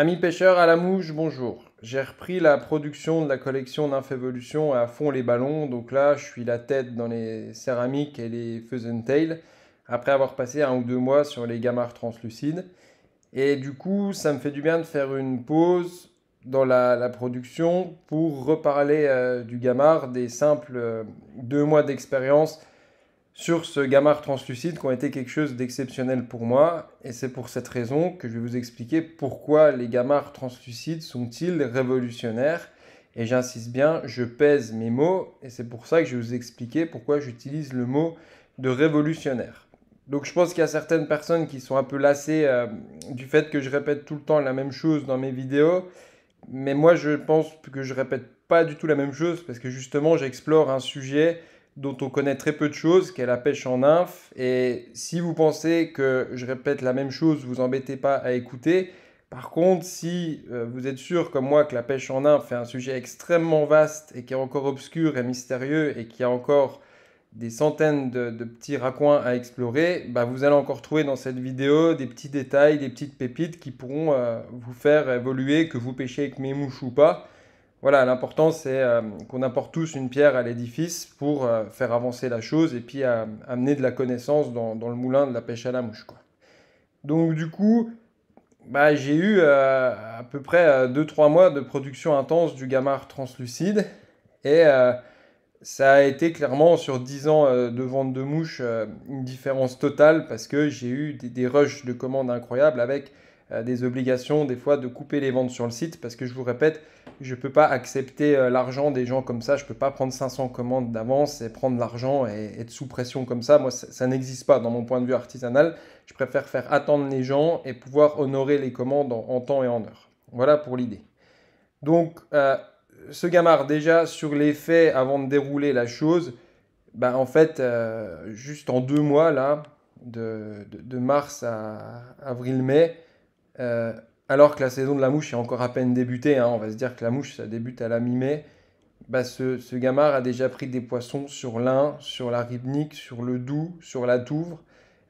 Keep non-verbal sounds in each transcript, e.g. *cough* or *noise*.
Amis pêcheurs à la mouche, bonjour. J'ai repris la production de la collection d'Infévolution à fond les ballons. Donc là, je suis la tête dans les céramiques et les and Tail après avoir passé un ou deux mois sur les gamards translucides. Et du coup, ça me fait du bien de faire une pause dans la, production pour reparler euh, du gamard, des simples euh, deux mois d'expérience sur ce gamard translucide qui ont été quelque chose d'exceptionnel pour moi. Et c'est pour cette raison que je vais vous expliquer pourquoi les gamards translucides sont-ils révolutionnaires. Et j'insiste bien, je pèse mes mots et c'est pour ça que je vais vous expliquer pourquoi j'utilise le mot de révolutionnaire. Donc je pense qu'il y a certaines personnes qui sont un peu lassées euh, du fait que je répète tout le temps la même chose dans mes vidéos. Mais moi je pense que je répète pas du tout la même chose parce que justement j'explore un sujet dont on connaît très peu de choses, qui est la pêche en nymphe. Et si vous pensez que je répète la même chose, vous embêtez pas à écouter. Par contre, si euh, vous êtes sûr, comme moi, que la pêche en nymphe est un sujet extrêmement vaste et qui est encore obscur et mystérieux et qui a encore des centaines de, petits raccoins à explorer, bah vous allez encore trouver dans cette vidéo des petits détails, des petites pépites qui pourront euh, vous faire évoluer, que vous pêchez avec mes mouches ou pas voilà, l'important c'est euh, qu'on apporte tous une pierre à l'édifice pour euh, faire avancer la chose et puis euh, amener de la connaissance dans, le moulin de la pêche à la mouche. Donc du coup, bah, j'ai eu à peu près 2-3 mois de production intense du gamard translucide et ça a été clairement sur 10 ans de vente de mouches une différence totale parce que j'ai eu des, des rushs de commandes incroyables avec euh, des obligations des fois de couper les ventes sur le site parce que je vous répète, je ne peux pas accepter euh, l'argent des gens comme ça, je ne peux pas prendre 500 commandes d'avance et prendre l'argent et être sous pression comme ça, moi ça, n'existe pas dans mon point de vue artisanal, je préfère faire attendre les gens et pouvoir honorer les commandes en, temps et en heure. Voilà pour l'idée. Donc euh, ce gamard déjà sur les faits avant de dérouler la chose, ben, en fait juste en deux mois là, de mars à avril-mai, euh, alors que la saison de la mouche est encore à peine débutée, hein, on va se dire que la mouche ça débute à la mi-mai, bah ce, ce gamard a déjà pris des poissons sur l'Ain, sur la Ribnique, sur le Doubs, sur la Touvre,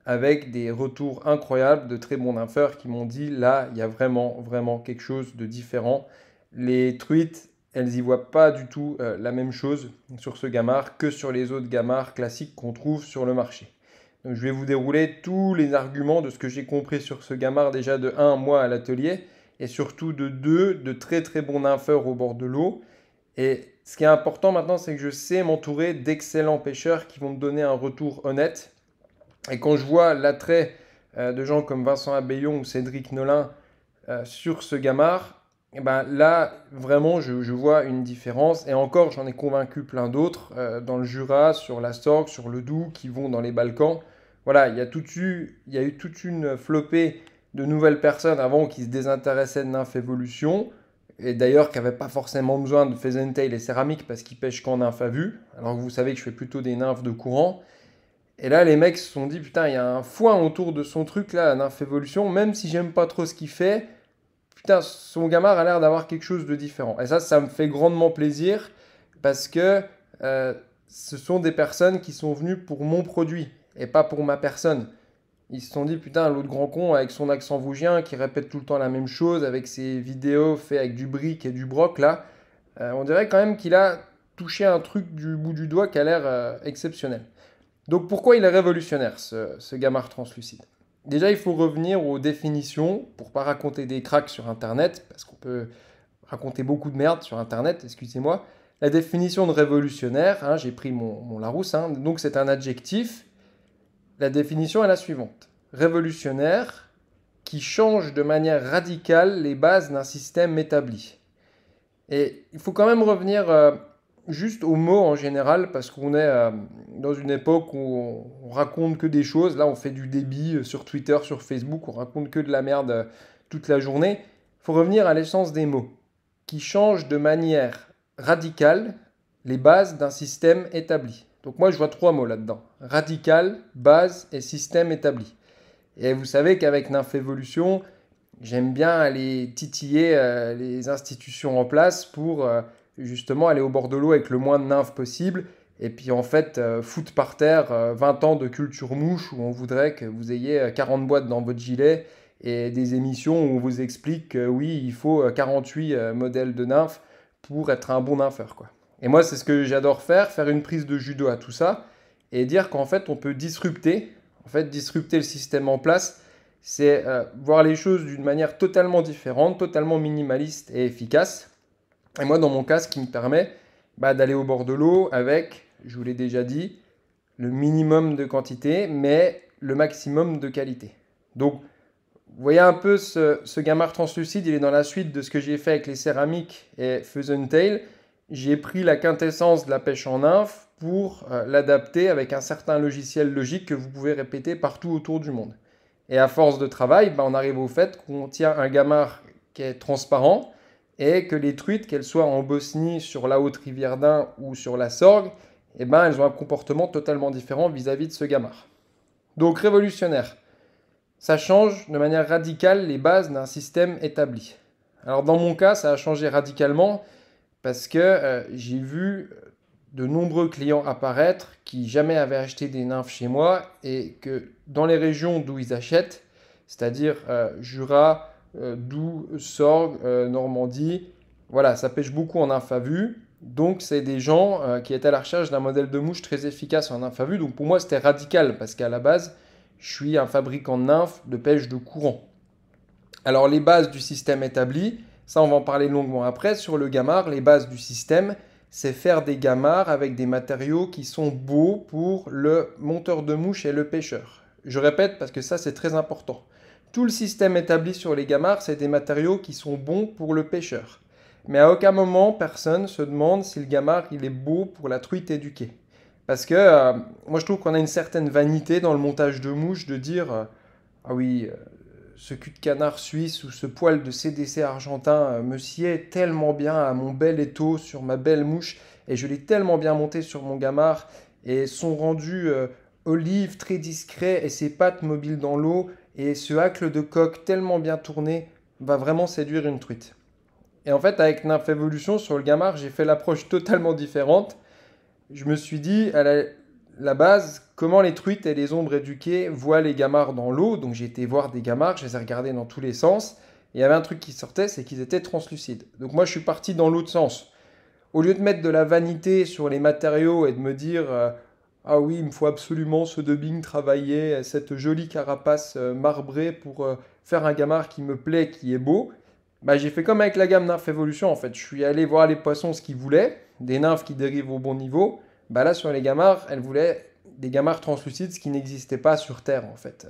avec des retours incroyables de très bons nympheurs qui m'ont dit là, il y a vraiment, vraiment quelque chose de différent. Les truites, elles y voient pas du tout euh, la même chose sur ce gamard que sur les autres gamards classiques qu'on trouve sur le marché je vais vous dérouler tous les arguments de ce que j'ai compris sur ce gamard déjà de 1 mois à l'atelier et surtout de deux de très très bons nympheurs au bord de l'eau. Et ce qui est important maintenant, c'est que je sais m'entourer d'excellents pêcheurs qui vont me donner un retour honnête. Et quand je vois l'attrait euh, de gens comme Vincent Abéillon ou Cédric Nolin euh, sur ce gamard, eh ben là, vraiment, je, vois une différence. Et encore, j'en ai convaincu plein d'autres euh, dans le Jura, sur la Sorgue, sur le Doubs, qui vont dans les Balkans voilà, il y, a eu, il y a eu toute une flopée de nouvelles personnes avant qui se désintéressaient de Nymph Evolution, et d'ailleurs qui n'avaient pas forcément besoin de Tail et Céramique parce qu'ils pêchent qu'en nymphes à vue, alors que vous savez que je fais plutôt des nymphes de courant. Et là, les mecs se sont dit, putain, il y a un foin autour de son truc là, Nymph Evolution, même si j'aime pas trop ce qu'il fait, putain, son gamard a l'air d'avoir quelque chose de différent. Et ça, ça me fait grandement plaisir parce que euh, ce sont des personnes qui sont venues pour mon produit et pas pour ma personne. Ils se sont dit, putain, l'autre grand con avec son accent vougien qui répète tout le temps la même chose, avec ses vidéos faites avec du brick et du broc, là, euh, on dirait quand même qu'il a touché un truc du bout du doigt qui a l'air euh, exceptionnel. Donc pourquoi il est révolutionnaire, ce, ce gamard translucide Déjà, il faut revenir aux définitions pour pas raconter des cracks sur Internet, parce qu'on peut raconter beaucoup de merde sur Internet, excusez-moi. La définition de révolutionnaire, hein, j'ai pris mon, mon Larousse, hein, donc c'est un adjectif la définition est la suivante. Révolutionnaire qui change de manière radicale les bases d'un système établi. Et il faut quand même revenir euh, juste aux mots en général, parce qu'on est euh, dans une époque où on, raconte que des choses. Là, on fait du débit euh, sur Twitter, sur Facebook, on raconte que de la merde toute la journée. Il faut revenir à l'essence des mots, qui change de manière radicale les bases d'un système établi. Donc moi, je vois trois mots là-dedans. Radical, base et système établi. Et vous savez qu'avec Nymphévolution, j'aime bien aller titiller euh, les institutions en place pour euh, justement aller au bord de l'eau avec le moins de nymphes possible. Et puis en fait, euh, foutre par terre 20 ans de culture mouche où on voudrait que vous ayez 40 boîtes dans votre gilet et des émissions où on vous explique que oui, il faut 48 modèles de nymphes pour être un bon nympheur. Quoi. Et moi, c'est ce que j'adore faire, faire une prise de judo à tout ça et dire qu'en fait, on peut disrupter. En fait, disrupter le système en place, c'est euh, voir les choses d'une manière totalement différente, totalement minimaliste et efficace. Et moi, dans mon cas, ce qui me permet bah, d'aller au bord de l'eau avec, je vous l'ai déjà dit, le minimum de quantité, mais le maximum de qualité. Donc, vous voyez un peu ce, ce gamard translucide, il est dans la suite de ce que j'ai fait avec les céramiques et Fusion Tail j'ai pris la quintessence de la pêche en nymphe pour euh, l'adapter avec un certain logiciel logique que vous pouvez répéter partout autour du monde. Et à force de travail, bah, on arrive au fait qu'on tient un gamard qui est transparent et que les truites, qu'elles soient en Bosnie, sur la haute rivière d'Ain ou sur la Sorgue, eh ben, elles ont un comportement totalement différent vis-à-vis -vis de ce gamard. Donc révolutionnaire. Ça change de manière radicale les bases d'un système établi. Alors dans mon cas, ça a changé radicalement parce que euh, j'ai vu euh, de nombreux clients apparaître qui jamais avaient acheté des nymphes chez moi et que dans les régions d'où ils achètent, c'est-à-dire euh, Jura, Doubs, Sorgue, Normandie, voilà, ça pêche beaucoup en nymphes Donc, c'est des gens qui étaient à la recherche d'un modèle de mouche très efficace en nymphes Donc, pour moi, c'était radical parce qu'à la base, je suis un fabricant de nymphes de pêche de courant. Alors, les bases du système établi, ça, on va en parler longuement après. Sur le gamard, les bases du système, c'est faire des gamards avec des matériaux qui sont beaux pour le monteur de mouche et le pêcheur. Je répète parce que ça, c'est très important. Tout le système établi sur les gamards, c'est des matériaux qui sont bons pour le pêcheur. Mais à aucun moment, personne se demande si le gamard, il est beau pour la truite éduquée. Parce que euh, moi, je trouve qu'on a une certaine vanité dans le montage de mouche de dire euh, Ah oui, euh, ce cul de canard suisse ou ce poil de CDC argentin euh, me sied tellement bien à mon bel étau sur ma belle mouche et je l'ai tellement bien monté sur mon gamard et son rendu euh, olive très discret et ses pattes mobiles dans l'eau et ce hacle de coque tellement bien tourné va vraiment séduire une truite. Et en fait avec Nymph Evolution sur le gamard j'ai fait l'approche totalement différente. Je me suis dit à la, la base Comment les truites et les ombres éduquées voient les gamards dans l'eau. Donc j'ai été voir des gamards, je les ai regardés dans tous les sens. il y avait un truc qui sortait, c'est qu'ils étaient translucides. Donc moi je suis parti dans l'autre sens. Au lieu de mettre de la vanité sur les matériaux et de me dire euh, ah oui, il me faut absolument ce dubbing travaillé, cette jolie carapace euh, marbrée pour euh, faire un gamard qui me plaît, qui est beau. Bah, j'ai fait comme avec la gamme Nymph Evolution en fait. Je suis allé voir les poissons ce qu'ils voulaient, des nymphes qui dérivent au bon niveau. Bah là sur les gamards, elles voulaient des gamards translucides, ce qui n'existait pas sur Terre en fait.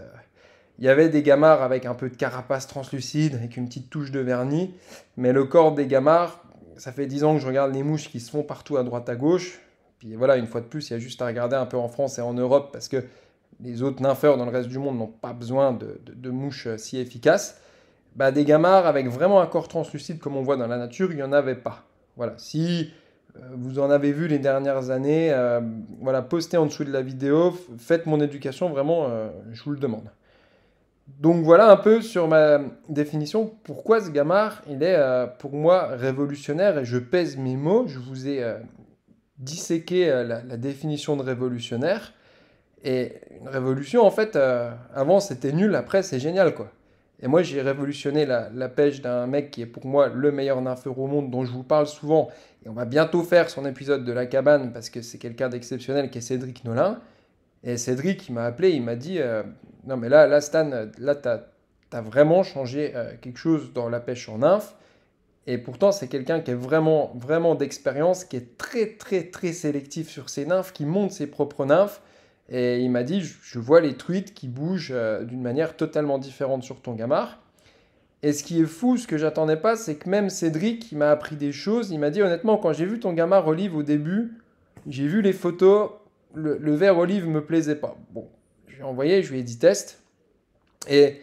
Il euh, y avait des gamards avec un peu de carapace translucide, avec une petite touche de vernis, mais le corps des gamards, ça fait dix ans que je regarde les mouches qui se font partout à droite à gauche. Puis voilà, une fois de plus, il y a juste à regarder un peu en France et en Europe parce que les autres nympheurs dans le reste du monde n'ont pas besoin de, mouches euh, si efficaces. Bah, des gamards avec vraiment un corps translucide comme on voit dans la nature, il n'y en avait pas. Voilà, si euh, vous en avez vu les dernières années. Euh, voilà, postez en dessous de la vidéo. Faites mon éducation, vraiment, euh, je vous le demande. Donc voilà un peu sur ma définition. Pourquoi ce gamard, il est pour moi révolutionnaire et je pèse mes mots. Je vous ai disséqué la, la, définition de révolutionnaire. Et une révolution, en fait, avant c'était nul, après c'est génial quoi. Et moi, j'ai révolutionné la, pêche d'un mec qui est pour moi le meilleur nympheur au monde, dont je vous parle souvent. Et on va bientôt faire son épisode de la cabane parce que c'est quelqu'un d'exceptionnel qui est Cédric Nolin. Et Cédric, il m'a appelé, il m'a dit euh, Non, mais là, là Stan, là, t'as as vraiment changé euh, quelque chose dans la pêche en nymphe. Et pourtant, c'est quelqu'un qui est vraiment, vraiment d'expérience, qui est très, très, très sélectif sur ses nymphes, qui monte ses propres nymphes. Et il m'a dit, je vois les truites qui bougent euh, d'une manière totalement différente sur ton gamard. » Et ce qui est fou, ce que j'attendais pas, c'est que même Cédric, qui m'a appris des choses. Il m'a dit, honnêtement, quand j'ai vu ton gamard olive au début, j'ai vu les photos, le, vert olive me plaisait pas. Bon, j'ai envoyé, je lui ai dit test. Et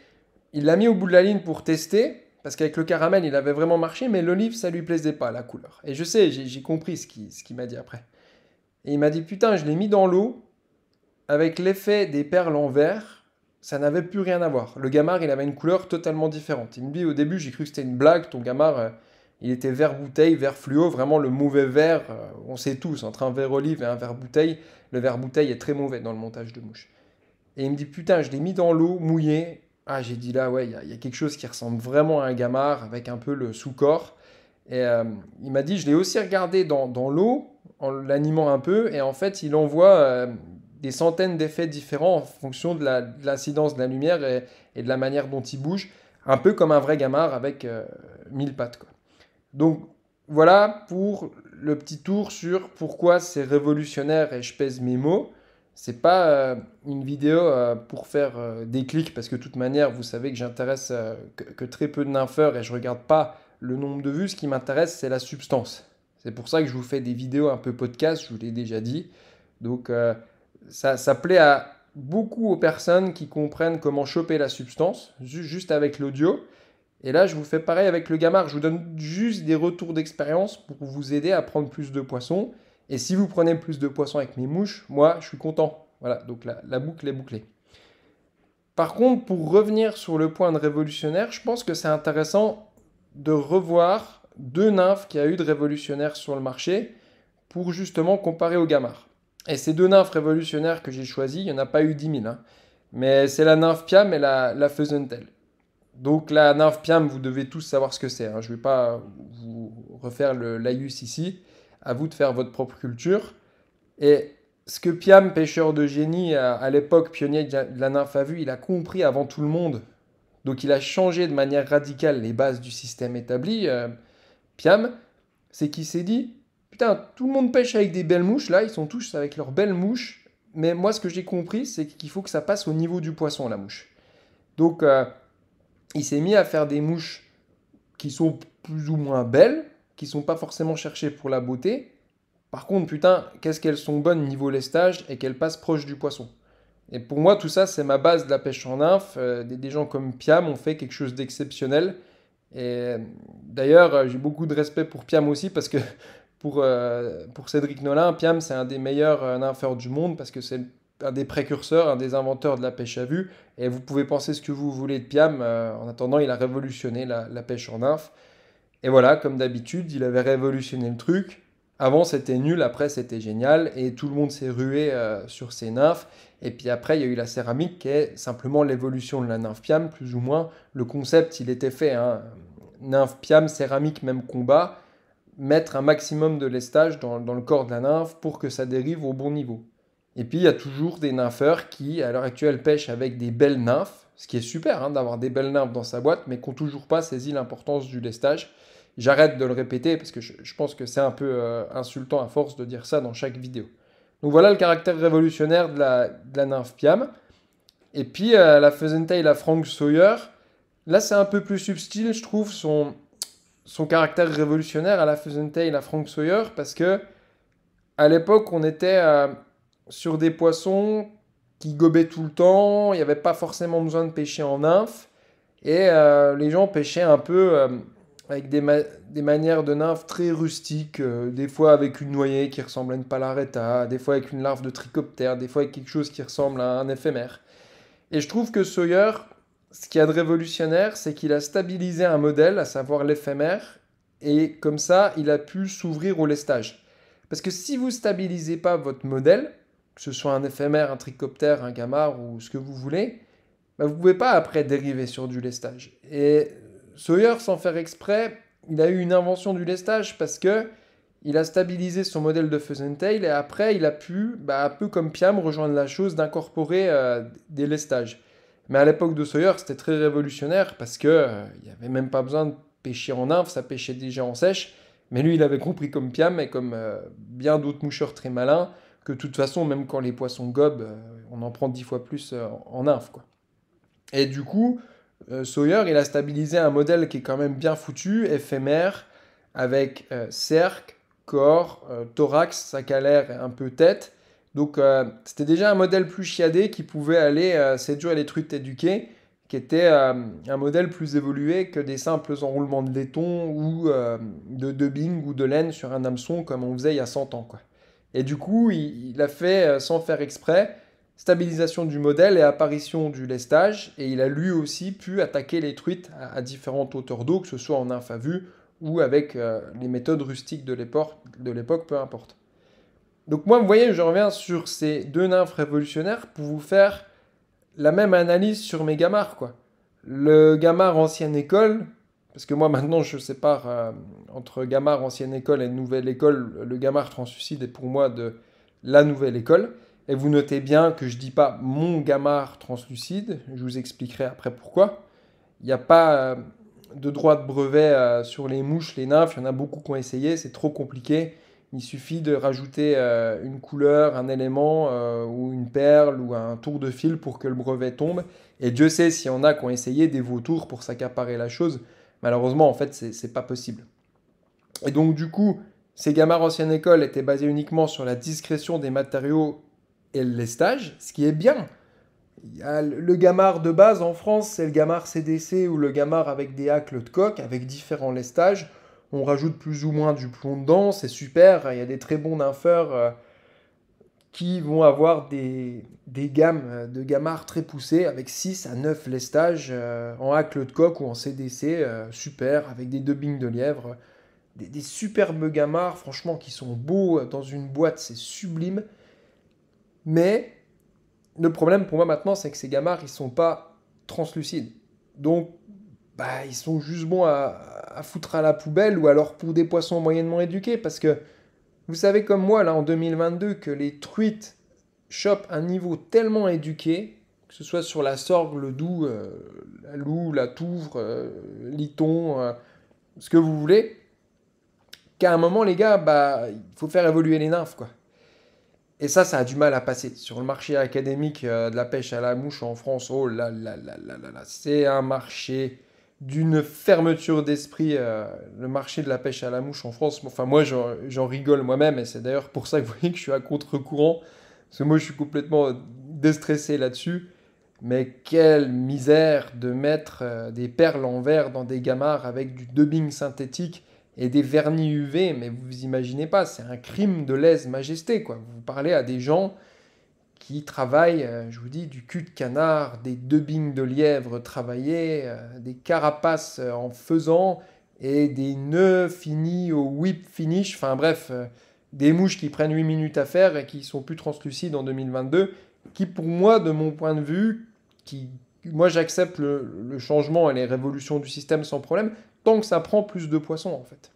il l'a mis au bout de la ligne pour tester, parce qu'avec le caramel, il avait vraiment marché, mais l'olive, ça lui plaisait pas, la couleur. Et je sais, j'ai compris ce qu'il m'a dit après. Et il m'a dit, putain, je l'ai mis dans l'eau, avec l'effet des perles en verre, ça n'avait plus rien à voir. Le gamard, il avait une couleur totalement différente. Il me dit au début, j'ai cru que c'était une blague, ton gamard, euh, il était vert bouteille, vert fluo, vraiment le mauvais vert, euh, on sait tous, entre un vert olive et un vert bouteille, le vert bouteille est très mauvais dans le montage de mouche. Et il me dit, putain, je l'ai mis dans l'eau, mouillé. Ah, j'ai dit là, ouais, il y, a quelque chose qui ressemble vraiment à un gamard, avec un peu le sous-corps. Et euh, il m'a dit, je l'ai aussi regardé dans, dans l'eau, en l'animant un peu, et en fait, il envoie des centaines d'effets différents en fonction de, l'incidence de la lumière et, de la manière dont il bouge, un peu comme un vrai gamard avec euh, mille pattes. Quoi. Donc voilà pour le petit tour sur pourquoi c'est révolutionnaire et je pèse mes mots. C'est pas euh, une vidéo euh, pour faire des clics parce que de toute manière vous savez que j'intéresse que, très peu de nympheurs et je regarde pas le nombre de vues. Ce qui m'intéresse c'est la substance. C'est pour ça que je vous fais des vidéos un peu podcast. Je vous l'ai déjà dit. Donc ça, plaît à beaucoup aux personnes qui comprennent comment choper la substance, juste avec l'audio. Et là, je vous fais pareil avec le gamard. Je vous donne juste des retours d'expérience pour vous aider à prendre plus de poissons. Et si vous prenez plus de poissons avec mes mouches, moi, je suis content. Voilà, donc la, la boucle est bouclée. Par contre, pour revenir sur le point de révolutionnaire, je pense que c'est intéressant de revoir deux nymphes qui y a eu de révolutionnaires sur le marché pour justement comparer au gamard. Et ces deux nymphes révolutionnaires que j'ai choisies, il n'y en a pas eu 10 000. Hein. Mais c'est la nymphe Piam et la, la Donc la nymphe Piam, vous devez tous savoir ce que c'est. Hein. Je ne vais pas vous refaire le laïus ici. À vous de faire votre propre culture. Et ce que Piam, pêcheur de génie, à, l'époque pionnier de la nymphe, a vu, il a compris avant tout le monde. Donc il a changé de manière radicale les bases du système établi. Euh, Piam, c'est qu'il s'est dit, Putain, tout le monde pêche avec des belles mouches, là, ils sont tous avec leurs belles mouches. Mais moi, ce que j'ai compris, c'est qu'il faut que ça passe au niveau du poisson, la mouche. Donc, euh, il s'est mis à faire des mouches qui sont plus ou moins belles, qui sont pas forcément cherchées pour la beauté. Par contre, putain, qu'est-ce qu'elles sont bonnes niveau lestage et qu'elles passent proche du poisson. Et pour moi, tout ça, c'est ma base de la pêche en nymphe. Euh, des, des, gens comme Piam ont fait quelque chose d'exceptionnel. Et euh, d'ailleurs, j'ai beaucoup de respect pour Piam aussi parce que euh, pour, Cédric Nolin, Piam, c'est un des meilleurs euh, nympheurs du monde parce que c'est un des précurseurs, un des inventeurs de la pêche à vue. Et vous pouvez penser ce que vous voulez de Piam. Euh, en attendant, il a révolutionné la, pêche en nymphe. Et voilà, comme d'habitude, il avait révolutionné le truc. Avant, c'était nul, après, c'était génial. Et tout le monde s'est rué sur ses nymphes. Et puis après, il y a eu la céramique qui est simplement l'évolution de la nymphe Piam, plus ou moins. Le concept, il était fait. Hein. Nymphe Piam, céramique, même combat mettre un maximum de lestage dans, le corps de la nymphe pour que ça dérive au bon niveau. Et puis il y a toujours des nympheurs qui, à l'heure actuelle, pêchent avec des belles nymphes, ce qui est super hein, d'avoir des belles nymphes dans sa boîte, mais qui n'ont toujours pas saisi l'importance du lestage. J'arrête de le répéter parce que je, pense que c'est un peu euh, insultant à force de dire ça dans chaque vidéo. Donc voilà le caractère révolutionnaire de la, de la nymphe Piam. Et puis euh, la la et la Frank Sawyer, là c'est un peu plus subtil, je trouve, son, son caractère révolutionnaire à la et à Frank Sawyer, parce que à l'époque, on était euh, sur des poissons qui gobaient tout le temps, il n'y avait pas forcément besoin de pêcher en nymphe, et euh, les gens pêchaient un peu euh, avec des, des, manières de nymphe très rustiques, des fois avec une noyée qui ressemble à une palaretta, des fois avec une larve de tricoptère, des fois avec quelque chose qui ressemble à un éphémère. Et je trouve que Sawyer, ce qu'il y a de révolutionnaire, c'est qu'il a stabilisé un modèle, à savoir l'éphémère, et comme ça, il a pu s'ouvrir au lestage. Parce que si vous ne stabilisez pas votre modèle, que ce soit un éphémère, un tricoptère, un gamma ou ce que vous voulez, bah, vous ne pouvez pas après dériver sur du lestage. Et Sawyer, sans faire exprès, il a eu une invention du lestage parce que il a stabilisé son modèle de Tail et après il a pu, bah, un peu comme Piam, rejoindre la chose d'incorporer euh, des lestages. Mais à l'époque de Sawyer, c'était très révolutionnaire parce que euh, il n'y avait même pas besoin de pêcher en nymphe, ça pêchait déjà en sèche. Mais lui, il avait compris comme Piam et comme euh, bien d'autres moucheurs très malins que de toute façon, même quand les poissons gobent, euh, on en prend dix fois plus en nymphe. Quoi. Et du coup, Sawyer, il a stabilisé un modèle qui est quand même bien foutu, éphémère, avec cercle, corps, thorax, sac à l'air et un peu tête donc euh, c'était déjà un modèle plus chiadé qui pouvait aller euh, séduire les truites éduquées, qui était euh, un modèle plus évolué que des simples enroulements de laiton ou de dubbing ou de laine sur un hameçon comme on faisait il y a 100 ans. Et du coup, il, a fait, sans faire exprès, stabilisation du modèle et apparition du lestage, et il a lui aussi pu attaquer les truites à, différentes hauteurs d'eau, que ce soit en infavu ou avec les méthodes rustiques de l'époque, peu importe. Donc moi, vous voyez, je reviens sur ces deux nymphes révolutionnaires pour vous faire la même analyse sur mes gamards, quoi. Le gamard ancienne école, parce que moi maintenant je sépare euh, entre gamard ancienne école et nouvelle école, le gamard translucide est pour moi de la nouvelle école. Et vous notez bien que je ne dis pas mon gamard translucide, je vous expliquerai après pourquoi. Il n'y a pas euh, de droit de brevet euh, sur les mouches, les nymphes, il y en a beaucoup qui ont essayé, c'est trop compliqué il suffit de rajouter euh, une couleur, un élément euh, ou une perle ou un tour de fil pour que le brevet tombe. Et Dieu sait s'il y en a qui ont essayé des vautours pour s'accaparer la chose. Malheureusement, en fait, n'est pas possible. Et donc, du coup, ces gamards ancienne école étaient basés uniquement sur la discrétion des matériaux et les stages, ce qui est bien. Le gamard de base en France, c'est le gamard CDC ou le gamard avec des hacles de coque, avec différents lestages on rajoute plus ou moins du plomb dedans, c'est super, il y a des très bons nympheurs euh, qui vont avoir des, des gammes euh, de gamards très poussées avec 6 à 9 lestages euh, en hackle de coq ou en CDC, super, avec des dubbings de lièvre, des, superbes gamards, franchement, qui sont beaux dans une boîte, c'est sublime. Mais le problème pour moi maintenant, c'est que ces gamards, ils sont pas translucides. Donc bah, ils sont juste bons à, à, foutre à la poubelle ou alors pour des poissons moyennement éduqués. Parce que vous savez comme moi, là, en 2022, que les truites chopent un niveau tellement éduqué, que ce soit sur la sorgue, le doux, euh, la loue, la touvre, euh, l'iton, euh, ce que vous voulez, qu'à un moment, les gars, bah, il faut faire évoluer les nymphes, quoi. Et ça, ça a du mal à passer. Sur le marché académique de la pêche à la mouche en France, oh là là là là là, là c'est un marché d'une fermeture d'esprit, euh, le marché de la pêche à la mouche en France. Enfin, moi, j'en rigole moi-même, et c'est d'ailleurs pour ça que vous voyez que je suis à contre-courant, parce que moi, je suis complètement euh, déstressé là-dessus. Mais quelle misère de mettre euh, des perles en verre dans des gamards avec du dubbing synthétique et des vernis UV, mais vous imaginez pas, c'est un crime de lèse-majesté, quoi. Vous parlez à des gens qui travaillent, euh, je vous dis, du cul de canard, des dubbings de lièvre travaillés, euh, des carapaces euh, en faisant et des nœuds finis au whip finish, enfin bref, des mouches qui prennent 8 minutes à faire et qui sont plus translucides en 2022, qui pour moi, de mon point de vue, qui, moi j'accepte le, changement et les révolutions du système sans problème, tant que ça prend plus de poissons en fait.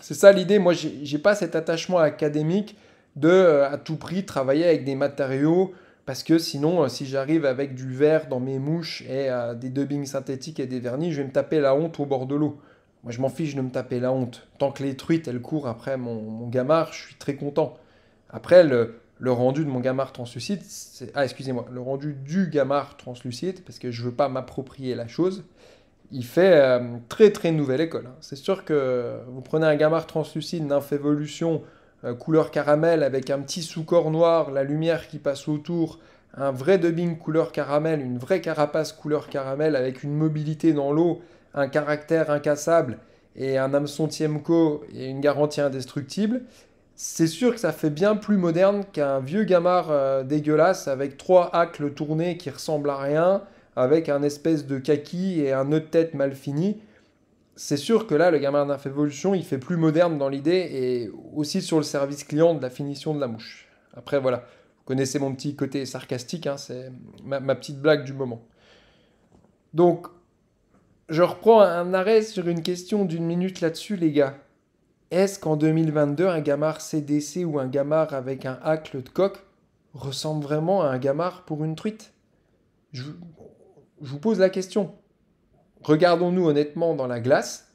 C'est ça l'idée, moi j'ai pas cet attachement académique de euh, à tout prix travailler avec des matériaux parce que sinon, euh, si j'arrive avec du verre dans mes mouches et euh, des dubbings synthétiques et des vernis, je vais me taper la honte au bord de l'eau. Moi, je m'en fiche de me taper la honte. Tant que les truites, elles courent après mon, gamard, je suis très content. Après, le, le rendu de mon gamard translucide, ah, excusez-moi, le rendu du gamard translucide, parce que je ne veux pas m'approprier la chose, il fait très très nouvelle école. Hein. C'est sûr que vous prenez un gamard translucide, n'infévolution évolution euh, couleur caramel avec un petit sous-corps noir, la lumière qui passe autour, un vrai dubbing couleur caramel, une vraie carapace couleur caramel avec une mobilité dans l'eau, un caractère incassable et un hameçon Tiemco et une garantie indestructible. C'est sûr que ça fait bien plus moderne qu'un vieux gamard euh, dégueulasse avec trois hacles tournés qui ressemblent à rien, avec un espèce de kaki et un nœud de tête mal fini c'est sûr que là, le gamin d'infévolution, il fait plus moderne dans l'idée et aussi sur le service client de la finition de la mouche. Après, voilà, vous connaissez mon petit côté sarcastique, hein, c'est ma, petite blague du moment. Donc, je reprends un arrêt sur une question d'une minute là-dessus, les gars. Est-ce qu'en 2022, un gamard CDC ou un gamard avec un hackle de coq ressemble vraiment à un gamard pour une truite je vous pose la question regardons-nous honnêtement dans la glace.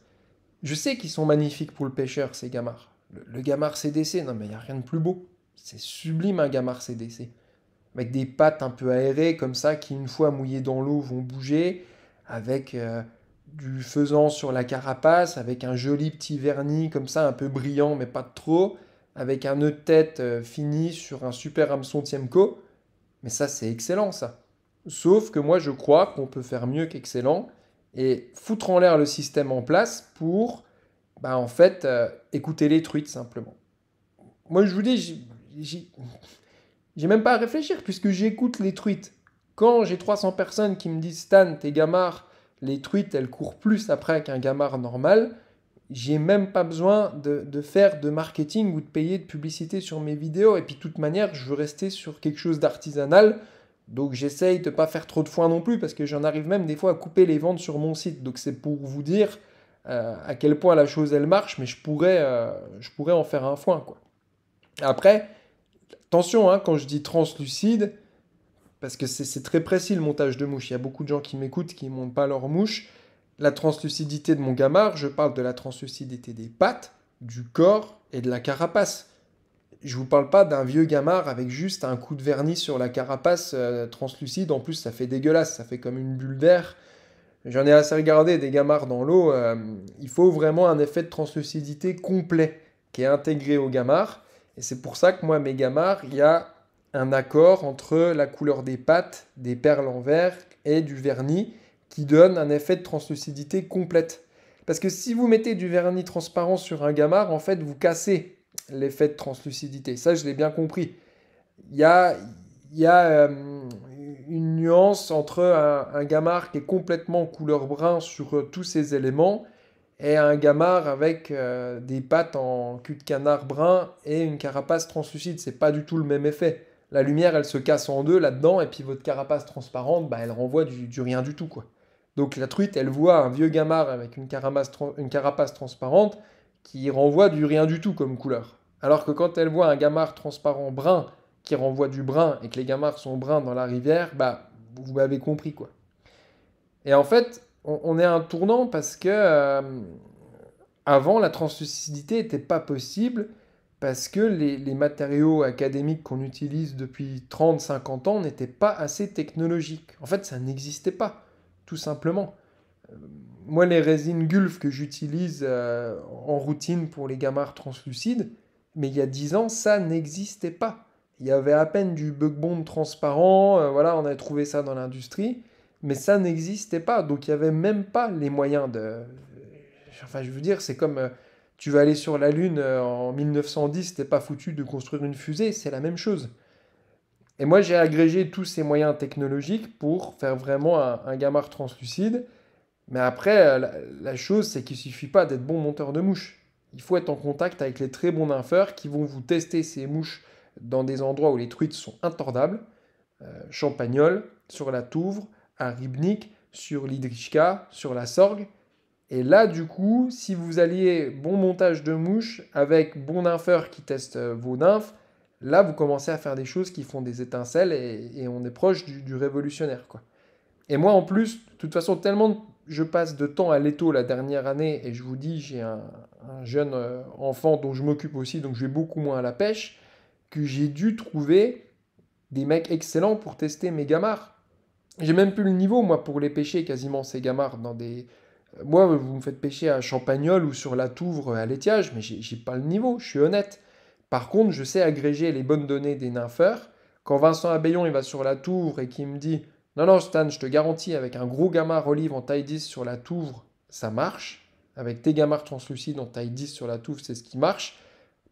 Je sais qu'ils sont magnifiques pour le pêcheur, ces gamards. Le, gamard CDC, non mais il n'y a rien de plus beau. C'est sublime un gamard CDC. Avec des pattes un peu aérées comme ça, qui une fois mouillées dans l'eau vont bouger, avec euh, du faisan sur la carapace, avec un joli petit vernis comme ça, un peu brillant mais pas trop, avec un nœud de tête euh, fini sur un super hameçon Tiemco. Mais ça c'est excellent ça. Sauf que moi je crois qu'on peut faire mieux qu'excellent et foutre en l'air le système en place pour, bah, en fait, euh, écouter les truites simplement. Moi, je vous dis, j'ai même pas à réfléchir puisque j'écoute les truites. Quand j'ai 300 personnes qui me disent Stan, tes gamards, les truites, elles courent plus après qu'un gamard normal, j'ai même pas besoin de, de, faire de marketing ou de payer de publicité sur mes vidéos. Et puis, de toute manière, je veux rester sur quelque chose d'artisanal donc j'essaye de ne pas faire trop de foin non plus parce que j'en arrive même des fois à couper les ventes sur mon site. Donc c'est pour vous dire euh, à quel point la chose elle marche, mais je pourrais, euh, en faire un foin. Quoi. Après, attention hein, quand je dis translucide, parce que c'est très précis le montage de mouche. Il y a beaucoup de gens qui m'écoutent qui ne montent pas leur mouche. La translucidité de mon gamard, je parle de la translucidité des pattes, du corps et de la carapace je vous parle pas d'un vieux gamard avec juste un coup de vernis sur la carapace euh, translucide. En plus, ça fait dégueulasse, ça fait comme une bulle d'air. J'en ai assez regardé des gamards dans l'eau. Euh, il faut vraiment un effet de translucidité complet qui est intégré au gamard. Et c'est pour ça que moi, mes gamards, il y a un accord entre la couleur des pattes, des perles en verre et du vernis qui donne un effet de translucidité complète. Parce que si vous mettez du vernis transparent sur un gamard, en fait, vous cassez l'effet de translucidité. Ça, je l'ai bien compris. Il y a, euh, une nuance entre un, gamard qui est complètement couleur brun sur euh, tous ses éléments et un gamard avec euh, des pattes en cul de canard brun et une carapace translucide. C'est pas du tout le même effet. La lumière, elle se casse en deux là-dedans, et puis votre carapace transparente, bah, elle renvoie du, rien du tout. quoi. Donc la truite, elle voit un vieux gamard avec une carapace transparente qui renvoie du rien du tout comme couleur. Alors que quand elle voit un gamard transparent brun qui renvoie du brun et que les gamards sont bruns dans la rivière, bah, vous m'avez compris quoi. Et en fait, on, est à un tournant parce que euh, avant, la translucidité n'était pas possible parce que les, matériaux académiques qu'on utilise depuis 30-50 ans n'étaient pas assez technologiques. En fait, ça n'existait pas, tout simplement. Euh, moi, les résines Gulf que j'utilise euh, en routine pour les gamards translucides, mais il y a dix ans, ça n'existait pas. Il y avait à peine du bug bond transparent, euh, voilà, on a trouvé ça dans l'industrie, mais ça n'existait pas. Donc il n'y avait même pas les moyens de. Enfin, je veux dire, c'est comme euh, tu vas aller sur la Lune euh, en 1910, t'es pas foutu de construire une fusée, c'est la même chose. Et moi, j'ai agrégé tous ces moyens technologiques pour faire vraiment un, gamard translucide. Mais après, la, chose, c'est qu'il ne suffit pas d'être bon monteur de mouches il faut être en contact avec les très bons nympheurs qui vont vous tester ces mouches dans des endroits où les truites sont intordables. Euh, Champagnol, sur la Touvre, à Ribnik, sur l'Idrichka, sur la Sorgue. Et là, du coup, si vous alliez bon montage de mouches avec bon nympheur qui testent euh, vos nymphes, là, vous commencez à faire des choses qui font des étincelles et, on est proche du, du révolutionnaire. Quoi. Et moi, en plus, de toute façon, tellement je passe de temps à l'étau la dernière année et je vous dis, j'ai un, jeune euh, enfant dont je m'occupe aussi, donc je vais beaucoup moins à la pêche, que j'ai dû trouver des mecs excellents pour tester mes gamards. J'ai même plus le niveau, moi, pour les pêcher quasiment ces gamards dans des. Euh, moi, vous me faites pêcher à Champagnol ou sur la Touvre à l'étiage, mais j'ai pas le niveau, je suis honnête. Par contre, je sais agréger les bonnes données des nympheurs. Quand Vincent Abeillon il va sur la Touvre et qu'il me dit non, non, Stan, je te garantis, avec un gros gamma relive en taille 10 sur la touvre, ça marche. Avec tes gammas translucides en taille 10 sur la touvre, c'est ce qui marche.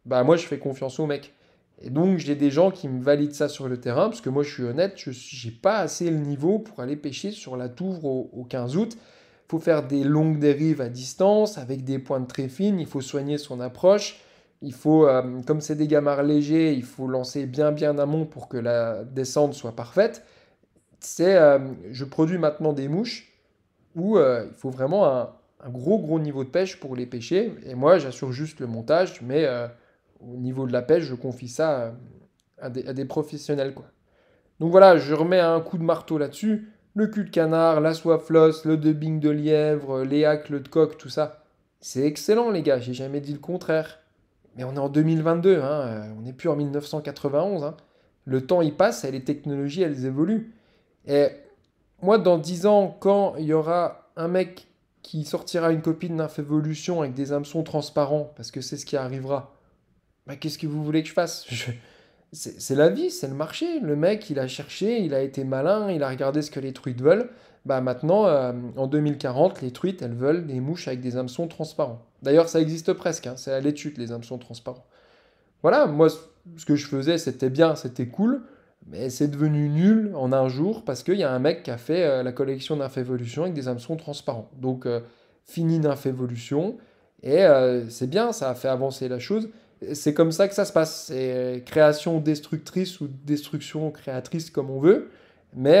Bah, moi, je fais confiance au mec. Et donc, j'ai des gens qui me valident ça sur le terrain, parce que moi, je suis honnête, je n'ai pas assez le niveau pour aller pêcher sur la touvre au, 15 août. Il faut faire des longues dérives à distance, avec des pointes très fines, il faut soigner son approche. Il faut, euh, comme c'est des gamards légers, il faut lancer bien bien amont pour que la descente soit parfaite c'est euh, je produis maintenant des mouches où euh, il faut vraiment un, gros gros niveau de pêche pour les pêcher. Et moi, j'assure juste le montage, mais euh, au niveau de la pêche, je confie ça à, des, professionnels. Quoi. Donc voilà, je remets un coup de marteau là-dessus. Le cul de canard, la soie flosse, le dubbing de lièvre, les de coq, tout ça. C'est excellent, les gars, j'ai jamais dit le contraire. Mais on est en 2022, hein, on n'est plus en 1991. Hein. Le temps y passe et les technologies, elles évoluent. Et moi, dans 10 ans, quand il y aura un mec qui sortira une copie de évolution avec des hameçons transparents, parce que c'est ce qui arrivera, bah, qu'est-ce que vous voulez que je fasse C'est la vie, c'est le marché. Le mec, il a cherché, il a été malin, il a regardé ce que les truites veulent. Bah maintenant, euh, en 2040, les truites, elles veulent des mouches avec des hameçons transparents. D'ailleurs, ça existe presque, hein. c'est à l'étude, les hameçons transparents. Voilà, moi, ce que je faisais, c'était bien, c'était cool mais c'est devenu nul en un jour parce qu'il y a un mec qui a fait euh, la collection d'infévolution avec des hameçons transparents. Donc, euh, fini d'infévolution, Et euh, c'est bien, ça a fait avancer la chose. C'est comme ça que ça se passe. C'est création destructrice ou destruction créatrice, comme on veut. Mais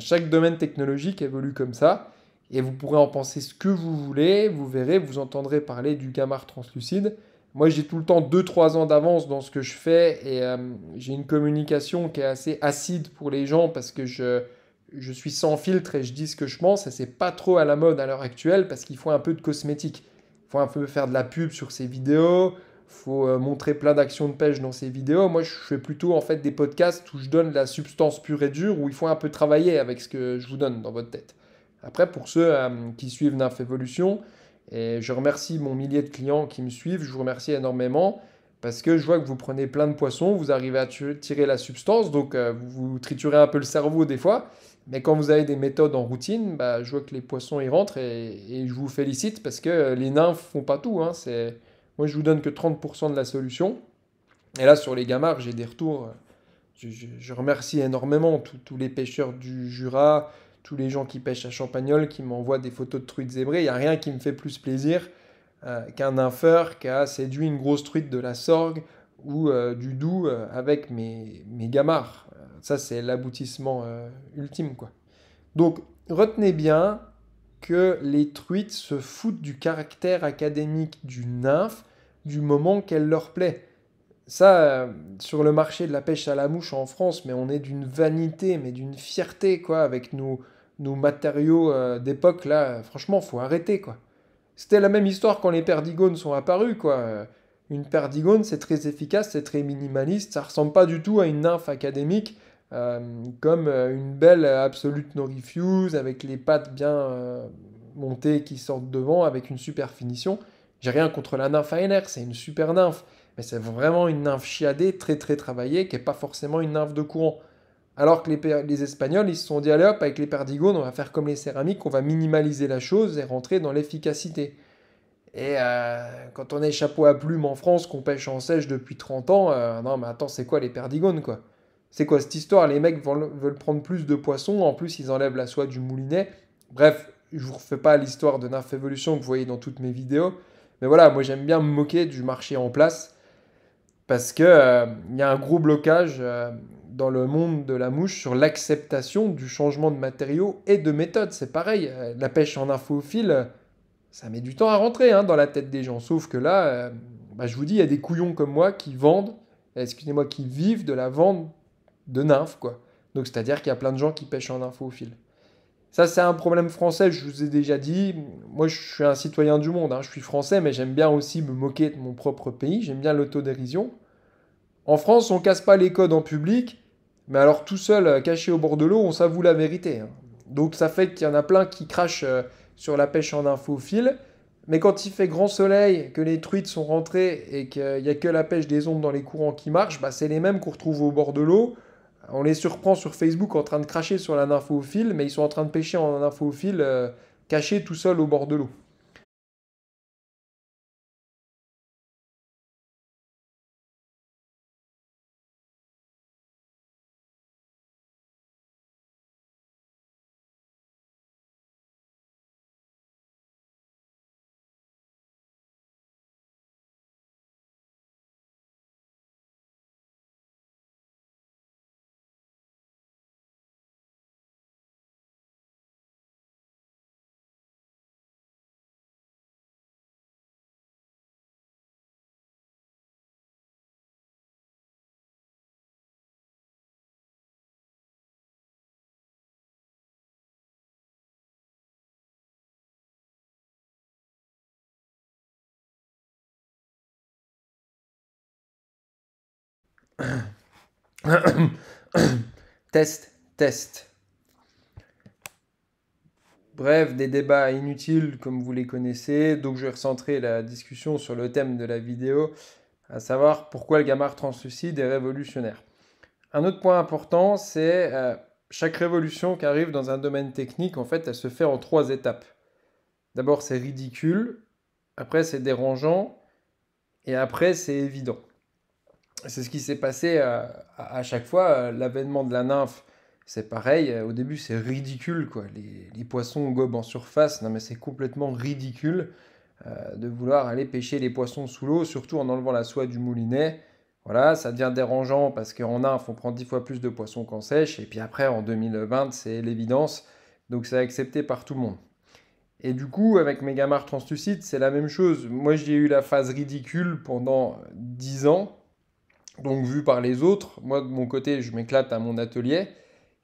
chaque domaine technologique évolue comme ça. Et vous pourrez en penser ce que vous voulez. Vous verrez, vous entendrez parler du gamard translucide moi j'ai tout le temps 2-3 ans d'avance dans ce que je fais et euh, j'ai une communication qui est assez acide pour les gens parce que je, suis sans filtre et je dis ce que je pense et c'est pas trop à la mode à l'heure actuelle parce qu'il faut un peu de cosmétique. Il faut un peu faire de la pub sur ses vidéos, il faut euh, montrer plein d'actions de pêche dans ses vidéos. Moi je fais plutôt en fait des podcasts où je donne la substance pure et dure où il faut un peu travailler avec ce que je vous donne dans votre tête. Après pour ceux euh, qui suivent Nymph Evolution, et je remercie mon millier de clients qui me suivent. Je vous remercie énormément parce que je vois que vous prenez plein de poissons, vous arrivez à tirer la substance, donc euh, vous, triturez un peu le cerveau des fois. Mais quand vous avez des méthodes en routine, bah, je vois que les poissons y rentrent et, je vous félicite parce que les nains font pas tout. Hein. Moi, je vous donne que 30% de la solution. Et là, sur les gamards, j'ai des retours. je remercie énormément tous les pêcheurs du Jura, tous les gens qui pêchent à Champagnol, qui m'envoient des photos de truites zébrées. Il n'y a rien qui me fait plus plaisir euh, qu'un nympheur qui a séduit une grosse truite de la Sorgue ou euh, du doux euh, avec mes, gamards. Ça, c'est l'aboutissement ultime. quoi. Donc, retenez bien que les truites se foutent du caractère académique du nymphe du moment qu'elle leur plaît. Ça, sur le marché de la pêche à la mouche en France, mais on est d'une vanité, mais d'une fierté, quoi, avec nos, nos matériaux euh, d'époque, là, franchement, faut arrêter, quoi. C'était la même histoire quand les perdigones sont apparus quoi. Euh, une perdigone, c'est très efficace, c'est très minimaliste, ça ressemble pas du tout à une nymphe académique, euh, comme une belle Absolute No Refuse, avec les pattes bien montées qui sortent devant, avec une super finition. J'ai rien contre la nymphe ANR, c'est une super nymphe, mais c'est vraiment une nymphe chiadée, très très travaillée, qui n'est pas forcément une nymphe de courant. Alors que les, Espagnols, ils se sont dit, allez hop, avec les perdigones, on va faire comme les céramiques, on va minimaliser la chose et rentrer dans l'efficacité. Et euh, quand on est chapeau à plume en France, qu'on pêche en sèche depuis 30 ans, euh, non mais attends, c'est quoi les perdigones quoi C'est quoi cette histoire Les mecs veulent, prendre plus de poissons, en plus ils enlèvent la soie du moulinet. Bref, je vous refais pas l'histoire de Nerf Evolution que vous voyez dans toutes mes vidéos. Mais voilà, moi j'aime bien me moquer du marché en place parce que euh, il y a un gros blocage dans le monde de la mouche sur l'acceptation du changement de matériaux et de méthodes. C'est pareil, euh, la pêche en infophile, euh, ça met du temps à rentrer hein, dans la tête des gens. Sauf que là, euh, bah, je vous dis, il y a des couillons comme moi qui vendent, excusez-moi, qui vivent de la vente de nymphes, quoi. Donc c'est-à-dire qu'il y a plein de gens qui pêchent en infophile. Ça, c'est un problème français, je vous ai déjà dit. Moi, je suis un citoyen du monde, hein. je suis français, mais j'aime bien aussi me moquer de mon propre pays, j'aime bien l'autodérision. En France, on casse pas les codes en public, mais alors tout seul, euh, caché au bord de l'eau, on s'avoue la vérité. Hein. Donc ça fait qu'il y en a plein qui crachent euh, sur la pêche en infophile. Mais quand il fait grand soleil, que les truites sont rentrées et qu'il n'y a que la pêche des ondes dans les courants qui marchent, bah, c'est les mêmes qu'on retrouve au bord de l'eau. On les surprend sur Facebook en train de cracher sur la nymphophile, mais ils sont en train de pêcher en infophile, euh, cachés caché tout seul au bord de l'eau. *coughs* test, test. Bref, des débats inutiles comme vous les connaissez, donc je vais recentrer la discussion sur le thème de la vidéo, à savoir pourquoi le gamma translucide est révolutionnaire. Un autre point important, c'est euh, chaque révolution qui arrive dans un domaine technique, en fait, elle se fait en trois étapes. D'abord, c'est ridicule, après, c'est dérangeant, et après, c'est évident c'est ce qui s'est passé euh, à chaque fois. Euh, l'avènement de la nymphe, c'est pareil. Euh, au début, c'est ridicule, quoi. Les, poissons gobent en surface. Non, mais c'est complètement ridicule de vouloir aller pêcher les poissons sous l'eau, surtout en enlevant la soie du moulinet. Voilà, ça devient dérangeant parce qu'en nymphe, on prend dix fois plus de poissons qu'en sèche. Et puis après, en 2020, c'est l'évidence. Donc, c'est accepté par tout le monde. Et du coup, avec Megamar Translucide, c'est la même chose. Moi, j'ai eu la phase ridicule pendant 10 ans donc vu par les autres. Moi, de mon côté, je m'éclate à mon atelier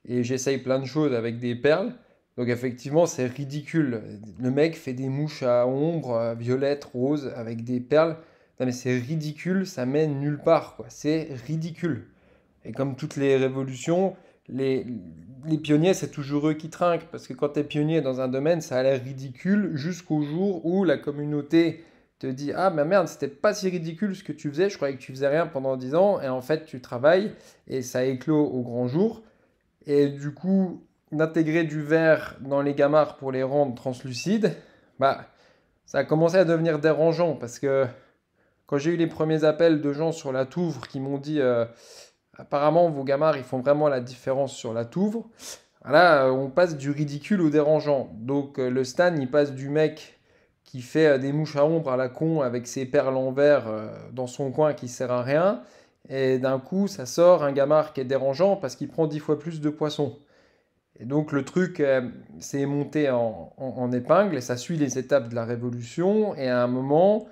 et j'essaye plein de choses avec des perles. Donc effectivement, c'est ridicule. Le mec fait des mouches à ombre, violette, rose, avec des perles. Non mais c'est ridicule, ça mène nulle part, C'est ridicule. Et comme toutes les révolutions, les, les pionniers, c'est toujours eux qui trinquent. Parce que quand tu es pionnier dans un domaine, ça a l'air ridicule jusqu'au jour où la communauté te Ah, mais merde, c'était pas si ridicule ce que tu faisais, je croyais que tu faisais rien pendant dix ans, et en fait, tu travailles, et ça éclot au grand jour. Et du coup, d'intégrer du verre dans les gamards pour les rendre translucides, bah, ça a commencé à devenir dérangeant parce que quand j'ai eu les premiers appels de gens sur la touvre qui m'ont dit euh, apparemment vos gamards, ils font vraiment la différence sur la touvre, là on passe du ridicule au dérangeant. Donc euh, le Stan il passe du mec qui fait euh, des mouches à ombre à la con avec ses perles en verre euh, dans son coin qui sert à rien. Et d'un coup, ça sort un gamard qui est dérangeant parce qu'il prend dix fois plus de poissons. Et donc le truc euh, c'est monté en, en, épingle et ça suit les étapes de la révolution. Et à un moment,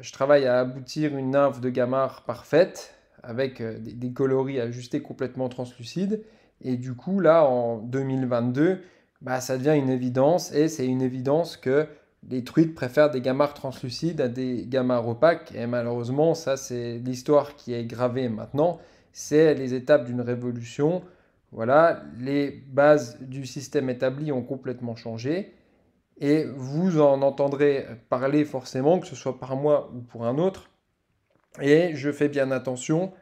je travaille à aboutir une nymphe de gamard parfaite avec des, des coloris ajustés complètement translucides. Et du coup, là, en 2022, bah, ça devient une évidence et c'est une évidence que les truites préfèrent des gamards translucides à des gammas opaques. Et malheureusement, ça, c'est l'histoire qui est gravée maintenant. C'est les étapes d'une révolution. Voilà, les bases du système établi ont complètement changé. Et vous en entendrez parler forcément, que ce soit par moi ou pour un autre. Et je fais bien attention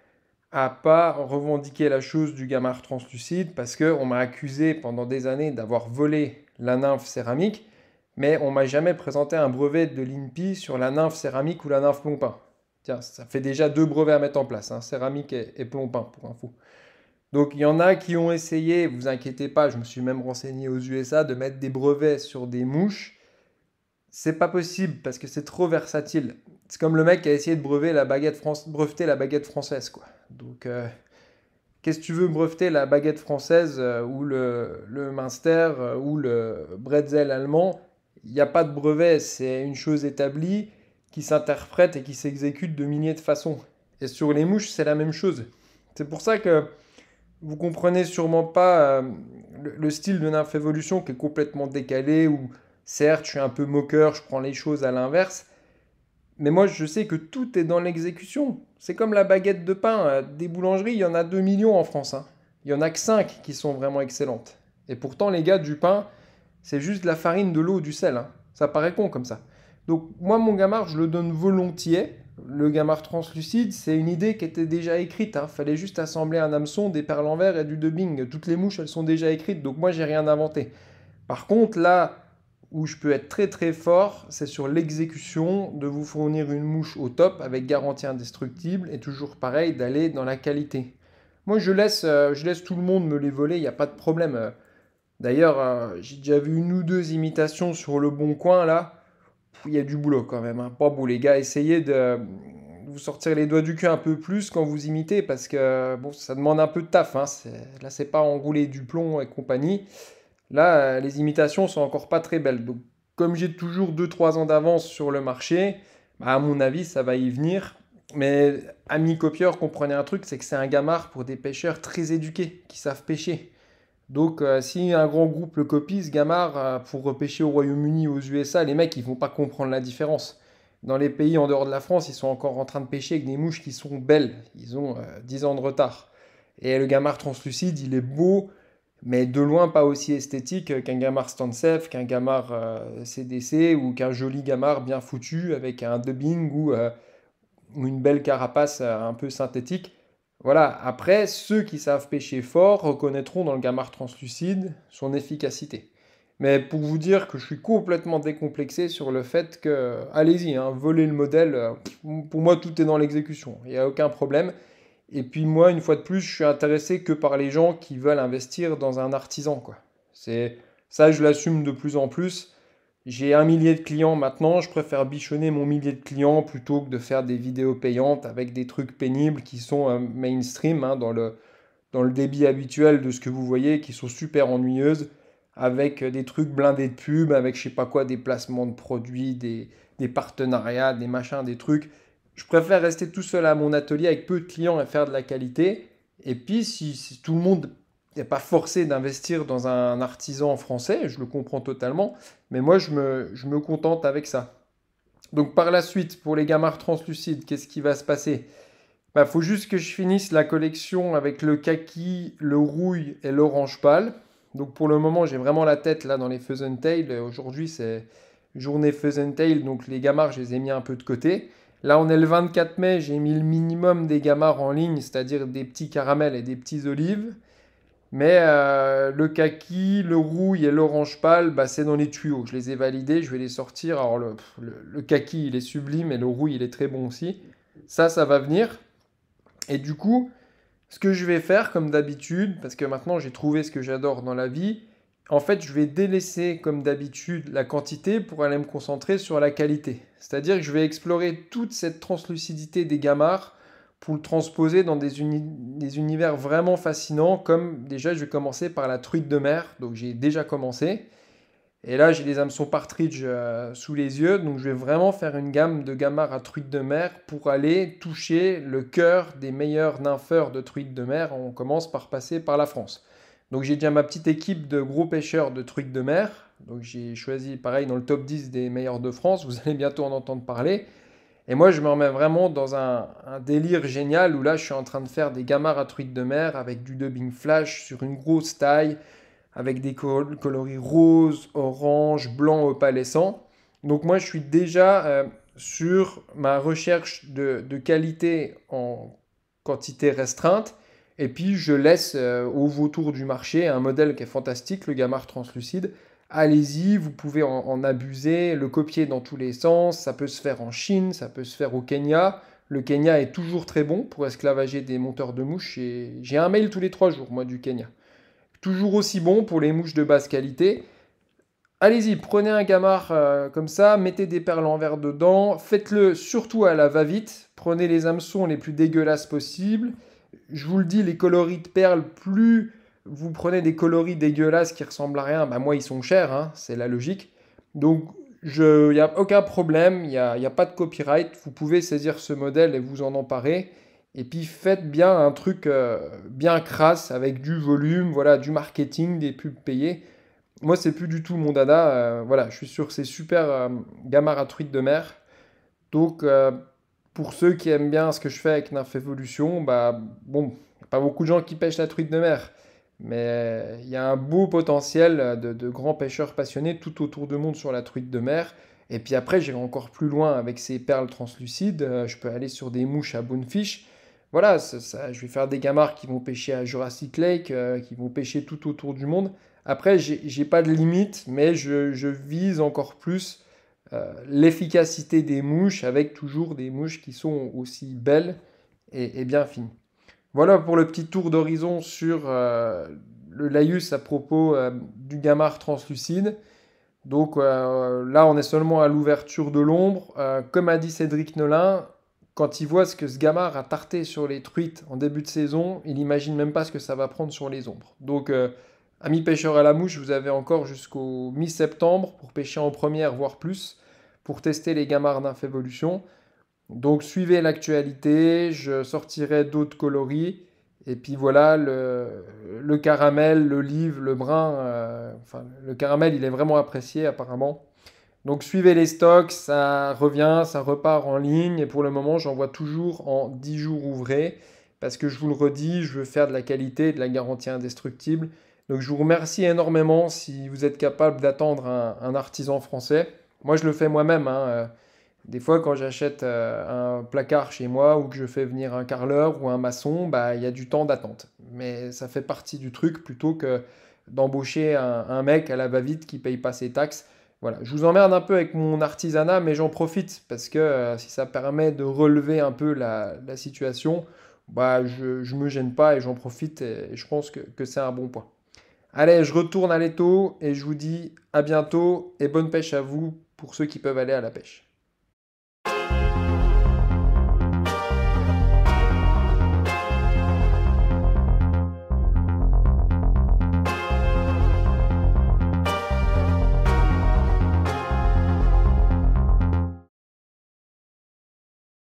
à pas revendiquer la chose du gamard translucide parce qu'on m'a accusé pendant des années d'avoir volé la nymphe céramique mais on m'a jamais présenté un brevet de l'INPI sur la nymphe céramique ou la nymphe plompin. Tiens, ça fait déjà deux brevets à mettre en place, hein, céramique et, plompin, pour info. Donc il y en a qui ont essayé, vous inquiétez pas, je me suis même renseigné aux USA, de mettre des brevets sur des mouches. C'est pas possible parce que c'est trop versatile. C'est comme le mec qui a essayé de breveter la baguette, la baguette française, quoi. Donc euh, Qu'est-ce que tu veux breveter la baguette française euh, ou le, le Minster euh, ou le bretzel allemand il n'y a pas de brevet, c'est une chose établie qui s'interprète et qui s'exécute de milliers de façons. Et sur les mouches, c'est la même chose. C'est pour ça que vous comprenez sûrement pas euh, le, style de Nymph Evolution qui est complètement décalé, Ou certes, je suis un peu moqueur, je prends les choses à l'inverse, mais moi, je sais que tout est dans l'exécution. C'est comme la baguette de pain. Euh, des boulangeries, il y en a 2 millions en France. Hein. Il y en a que 5 qui sont vraiment excellentes. Et pourtant, les gars du pain, c'est juste de la farine, de l'eau, du sel. Hein. Ça paraît con comme ça. Donc moi, mon gamard, je le donne volontiers. Le gamard translucide, c'est une idée qui était déjà écrite. Il hein. Fallait juste assembler un hameçon, des perles en verre et du dubbing. Toutes les mouches, elles sont déjà écrites, donc moi, j'ai rien inventé. Par contre, là où je peux être très très fort, c'est sur l'exécution, de vous fournir une mouche au top avec garantie indestructible et toujours pareil, d'aller dans la qualité. Moi, je laisse, euh, je laisse tout le monde me les voler, il n'y a pas de problème. Euh. D'ailleurs, euh, j'ai déjà vu une ou deux imitations sur le bon coin là. Il y a du boulot quand même. Hein. Pas bon, les gars, essayez de euh, vous sortir les doigts du cul un peu plus quand vous imitez parce que euh, bon, ça demande un peu de taf. Hein. Là, c'est pas enrouler du plomb et compagnie. Là, les imitations sont encore pas très belles. comme j'ai toujours 2-3 ans d'avance sur le marché, bah, à mon avis, ça va y venir. Mais ami copieur, comprenez un truc, c'est que c'est un gamard pour des pêcheurs très éduqués qui savent pêcher. Donc, euh, si un grand groupe le copie, ce gamard, euh, pour repêcher au Royaume-Uni, aux USA, les mecs, ils vont pas comprendre la différence. Dans les pays en dehors de la France, ils sont encore en train de pêcher avec des mouches qui sont belles. Ils ont 10 euh, ans de retard. Et le gamard translucide, il est beau, mais de loin pas aussi esthétique qu'un gamard Stansef, qu'un gamard CDC ou qu'un joli gamard bien foutu avec un dubbing ou une belle carapace un peu synthétique. Voilà, après, ceux qui savent pêcher fort reconnaîtront dans le gamard translucide son efficacité. Mais pour vous dire que je suis complètement décomplexé sur le fait que, allez-y, hein, voler le modèle, euh, pour moi tout est dans l'exécution, il n'y a aucun problème. Et puis moi, une fois de plus, je suis intéressé que par les gens qui veulent investir dans un artisan. Quoi. ça, je l'assume de plus en plus j'ai un millier de clients maintenant, je préfère bichonner mon millier de clients plutôt que de faire des vidéos payantes avec des trucs pénibles qui sont euh, mainstream hein, dans, le, dans le débit habituel de ce que vous voyez, qui sont super ennuyeuses, avec euh, des trucs blindés de pub, avec je sais pas quoi, des placements de produits, des, partenariats, des machins, des trucs. Je préfère rester tout seul à mon atelier avec peu de clients et faire de la qualité. Et puis si tout le monde n'est pas forcé d'investir dans un artisan français, je le comprends totalement, mais moi je me, contente avec ça. Donc par la suite, pour les gamards translucides, qu'est-ce qui va se passer Il bah, faut juste que je finisse la collection avec le kaki, le rouille et l'orange pâle. Donc pour le moment, j'ai vraiment la tête là dans les Fuzzen Tail. Aujourd'hui, c'est journée Fuzzen Tail, donc les gamards, je les ai mis un peu de côté. Là, on est le 24 mai, j'ai mis le minimum des gamards en ligne, c'est-à-dire des petits caramels et des petits olives. Mais euh, le kaki, le rouille et l'orange pâle, bah, c'est dans les tuyaux. Je les ai validés, je vais les sortir. Alors le, kaki, il est sublime et le rouille, il est très bon aussi. Ça, ça va venir. Et du coup, ce que je vais faire, comme d'habitude, parce que maintenant j'ai trouvé ce que j'adore dans la vie, en fait, je vais délaisser, comme d'habitude, la quantité pour aller me concentrer sur la qualité. C'est-à-dire que je vais explorer toute cette translucidité des gamards pour le transposer dans des, univers vraiment fascinants, comme déjà je vais commencer par la truite de mer, donc j'ai déjà commencé. Et là j'ai les hameçons partridge euh, sous les yeux, donc je vais vraiment faire une gamme de gamards à truite de mer pour aller toucher le cœur des meilleurs nympheurs de truite de mer. On commence par passer par la France. Donc j'ai déjà ma petite équipe de gros pêcheurs de truite de mer. Donc j'ai choisi pareil dans le top 10 des meilleurs de France. Vous allez bientôt en entendre parler. Et moi, je me remets vraiment dans un, délire génial où là, je suis en train de faire des gamards à truite de mer avec du dubbing flash sur une grosse taille, avec des coloris rose, orange, blanc opalescent. Donc moi, je suis déjà euh, sur ma recherche de, qualité en quantité restreinte. Et puis, je laisse euh, au vautour du marché un modèle qui est fantastique, le gamard translucide, allez-y, vous pouvez en, abuser, le copier dans tous les sens, ça peut se faire en Chine, ça peut se faire au Kenya. Le Kenya est toujours très bon pour esclavager des monteurs de mouches et j'ai un mail tous les trois jours, moi, du Kenya. Toujours aussi bon pour les mouches de basse qualité. Allez-y, prenez un gamard euh, comme ça, mettez des perles en verre dedans, faites-le surtout à la va-vite, prenez les hameçons les plus dégueulasses possibles. Je vous le dis, les coloris de perles, plus vous prenez des coloris dégueulasses qui ressemblent à rien, bah moi ils sont chers, hein, c'est la logique. Donc il n'y a aucun problème, il n'y a, a, pas de copyright, vous pouvez saisir ce modèle et vous en emparer. Et puis faites bien un truc euh, bien crasse avec du volume, voilà, du marketing, des pubs payées. Moi c'est plus du tout mon dada, euh, voilà, je suis sur c'est super euh, à truites de mer. Donc euh, pour ceux qui aiment bien ce que je fais avec Nymph Evolution, bah bon, pas beaucoup de gens qui pêchent la truite de mer. Mais euh, il y a un beau potentiel euh, de, grands pêcheurs passionnés tout autour du monde sur la truite de mer. Et puis après, j'irai encore plus loin avec ces perles translucides. Euh, je peux aller sur des mouches à bonefish. Voilà, ça, je vais faire des gamards qui vont pêcher à Jurassic Lake, qui vont pêcher tout autour du monde. Après, j'ai pas de limite, mais je, vise encore plus l'efficacité des mouches avec toujours des mouches qui sont aussi belles et bien fines. Voilà pour le petit tour d'horizon sur euh, le laïus à propos euh, du gamard translucide. Donc euh, là, on est seulement à l'ouverture de l'ombre. comme a dit Cédric Nolin, quand il voit ce que ce gamard a tarté sur les truites en début de saison, il n'imagine même pas ce que ça va prendre sur les ombres. Donc, amis pêcheurs à la mouche, vous avez encore jusqu'au mi-septembre pour pêcher en première, voire plus, pour tester les gamards d'infévolution. Donc suivez l'actualité, je sortirai d'autres coloris. Et puis voilà, le, caramel, l'olive, le brun, euh, enfin le caramel, il est vraiment apprécié apparemment. Donc suivez les stocks, ça revient, ça repart en ligne. Et pour le moment, j'envoie toujours en 10 jours ouvrés. Parce que je vous le redis, je veux faire de la qualité, de la garantie indestructible. Donc je vous remercie énormément si vous êtes capable d'attendre un, artisan français. Moi, je le fais moi-même. Hein, euh, des fois, quand j'achète euh, un placard chez moi ou que je fais venir un carreleur ou un maçon, bah, il y a du temps d'attente. Mais ça fait partie du truc plutôt que d'embaucher un, mec à la va-vite qui paye pas ses taxes. Voilà, je vous emmerde un peu avec mon artisanat, mais j'en profite parce que euh, si ça permet de relever un peu la, situation, bah, je ne me gêne pas et j'en profite et, je pense que, que c'est un bon point. Allez, je retourne à l'étau et je vous dis à bientôt et bonne pêche à vous pour ceux qui peuvent aller à la pêche.